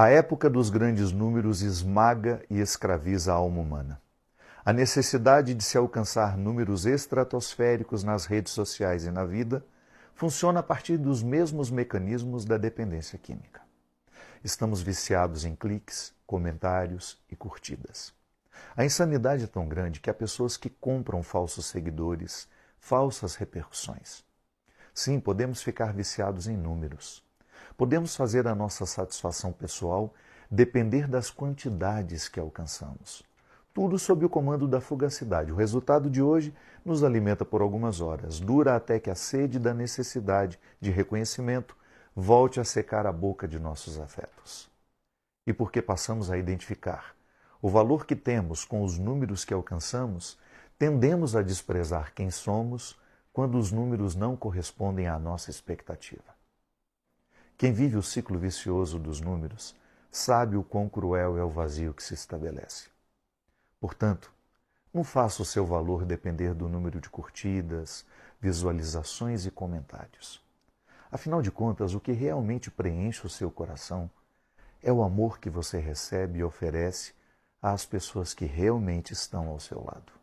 A época dos grandes números esmaga e escraviza a alma humana. A necessidade de se alcançar números estratosféricos nas redes sociais e na vida funciona a partir dos mesmos mecanismos da dependência química. Estamos viciados em cliques, comentários e curtidas. A insanidade é tão grande que há pessoas que compram falsos seguidores, falsas repercussões. Sim, podemos ficar viciados em números Podemos fazer a nossa satisfação pessoal depender das quantidades que alcançamos. Tudo sob o comando da fugacidade. O resultado de hoje nos alimenta por algumas horas, dura até que a sede da necessidade de reconhecimento volte a secar a boca de nossos afetos. E porque passamos a identificar o valor que temos com os números que alcançamos, tendemos a desprezar quem somos quando os números não correspondem à nossa expectativa. Quem vive o ciclo vicioso dos números sabe o quão cruel é o vazio que se estabelece. Portanto, não faça o seu valor depender do número de curtidas, visualizações e comentários. Afinal de contas, o que realmente preenche o seu coração é o amor que você recebe e oferece às pessoas que realmente estão ao seu lado.